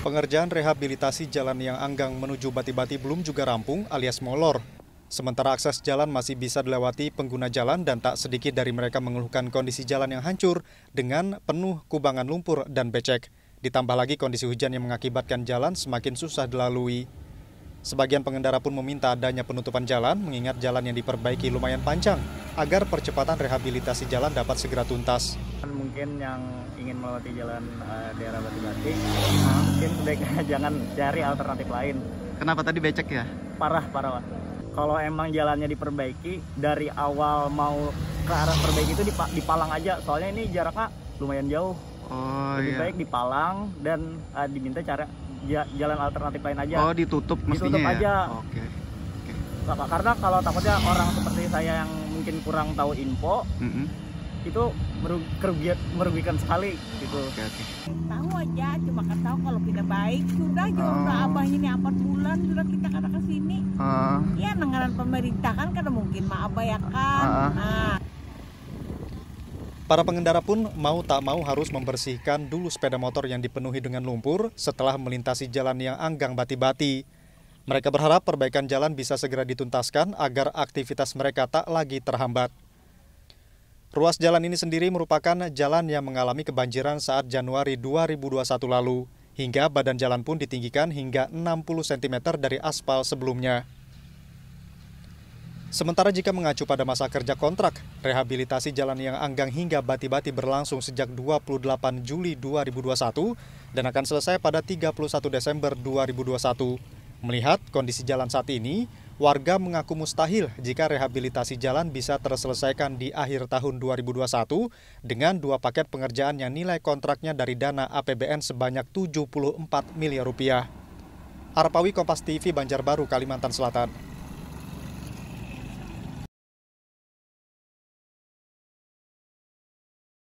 Pengerjaan rehabilitasi jalan yang anggang menuju Batibati bati belum juga rampung alias molor. Sementara akses jalan masih bisa dilewati pengguna jalan dan tak sedikit dari mereka mengeluhkan kondisi jalan yang hancur dengan penuh kubangan lumpur dan becek. Ditambah lagi kondisi hujan yang mengakibatkan jalan semakin susah dilalui. Sebagian pengendara pun meminta adanya penutupan jalan mengingat jalan yang diperbaiki lumayan panjang agar percepatan rehabilitasi jalan dapat segera tuntas. Mungkin yang ingin melewati jalan uh, eh, daerah bati Batik, mungkin sebaiknya jangan cari alternatif lain kenapa tadi becek ya parah parah kalau emang jalannya diperbaiki dari awal mau ke arah perbaiki itu dipalang aja soalnya ini jaraknya lumayan jauh oh, lebih iya. baik dipalang dan uh, diminta cara jalan alternatif lain aja oh ditutup mestinya ditutup ya? aja oke okay. okay. karena kalau takutnya orang seperti saya yang mungkin kurang tahu info mm -hmm itu merugikan, merugikan sekali gitu. Okay, okay. Tahu aja, cuma kan tahu kalau kita baik sudah jodoh uh. abah ini empat bulan sudah kita kata ke sini. Uh. Ah. Ya nanganan pemerintah kan kan mungkin mah abah ya kan. Uh. uh. Para pengendara pun mau tak mau harus membersihkan dulu sepeda motor yang dipenuhi dengan lumpur setelah melintasi jalan yang anggang bati-bati. Mereka berharap perbaikan jalan bisa segera dituntaskan agar aktivitas mereka tak lagi terhambat. Ruas jalan ini sendiri merupakan jalan yang mengalami kebanjiran saat Januari 2021 lalu, hingga badan jalan pun ditinggikan hingga 60 cm dari aspal sebelumnya. Sementara jika mengacu pada masa kerja kontrak, rehabilitasi jalan yang anggang hingga bati-bati berlangsung sejak 28 Juli 2021 dan akan selesai pada 31 Desember 2021. Melihat kondisi jalan saat ini, warga mengaku mustahil jika rehabilitasi jalan bisa terselesaikan di akhir tahun 2021 dengan dua paket pengerjaan yang nilai kontraknya dari dana APBN sebanyak 74 miliar rupiah. Arpawi Kompas TV Banjarbaru, Kalimantan Selatan.